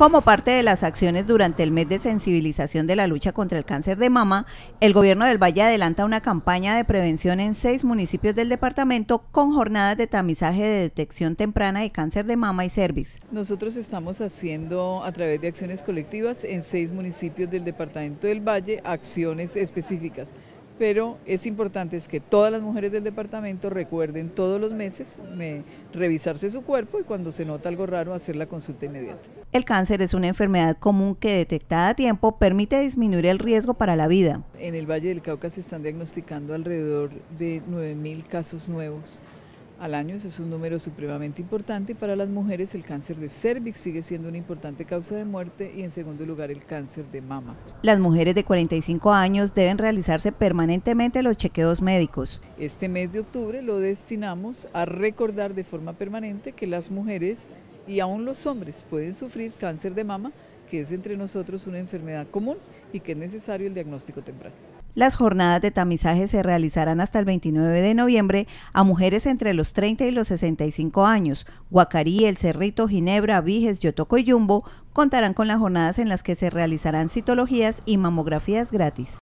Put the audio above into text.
Como parte de las acciones durante el mes de sensibilización de la lucha contra el cáncer de mama, el gobierno del Valle adelanta una campaña de prevención en seis municipios del departamento con jornadas de tamizaje de detección temprana de cáncer de mama y cervix. Nosotros estamos haciendo a través de acciones colectivas en seis municipios del departamento del Valle acciones específicas pero es importante es que todas las mujeres del departamento recuerden todos los meses revisarse su cuerpo y cuando se nota algo raro hacer la consulta inmediata. El cáncer es una enfermedad común que detectada a tiempo permite disminuir el riesgo para la vida. En el Valle del Cauca se están diagnosticando alrededor de 9.000 casos nuevos al año, es un número supremamente importante y para las mujeres el cáncer de cervix sigue siendo una importante causa de muerte y en segundo lugar el cáncer de mama. Las mujeres de 45 años deben realizarse permanentemente los chequeos médicos. Este mes de octubre lo destinamos a recordar de forma permanente que las mujeres y aún los hombres pueden sufrir cáncer de mama que es entre nosotros una enfermedad común y que es necesario el diagnóstico temprano. Las jornadas de tamizaje se realizarán hasta el 29 de noviembre a mujeres entre los 30 y los 65 años. Guacarí, El Cerrito, Ginebra, Viges, Yotoco y Yumbo contarán con las jornadas en las que se realizarán citologías y mamografías gratis.